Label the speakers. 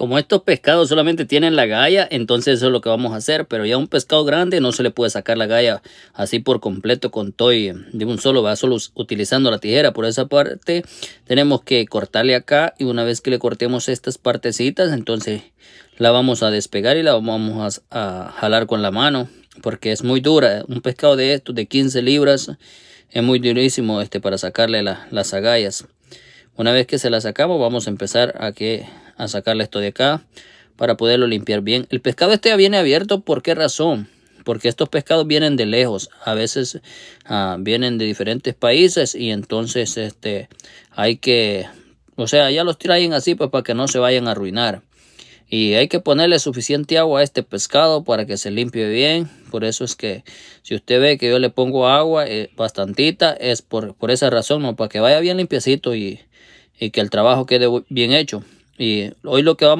Speaker 1: Como estos pescados solamente tienen la galla, entonces eso es lo que vamos a hacer. Pero ya un pescado grande no se le puede sacar la galla así por completo con toy de un solo. vaso, solo utilizando la tijera. Por esa parte tenemos que cortarle acá y una vez que le cortemos estas partecitas, entonces la vamos a despegar y la vamos a, jalar con la mano. Porque es muy dura. Un pescado de estos de 15 libras es muy durísimo este, para sacarle las agallas. Una vez que se las sacamos vamos a empezar a que a sacarle esto de acá para poderlo limpiar bien. El pescado este ya viene abierto, ¿por qué razón? Porque estos pescados vienen de lejos, a veces ah, vienen de diferentes países y entonces este, hay que, o sea, ya los traen así pues, para que no se vayan a arruinar. Y hay que ponerle suficiente agua a este pescado para que se limpie bien. Por eso es que si usted ve que yo le pongo agua eh, bastantita, es por, esa razón, ¿no? para que vaya bien limpiecito y que el trabajo quede bien hecho. Y hoy lo que vamos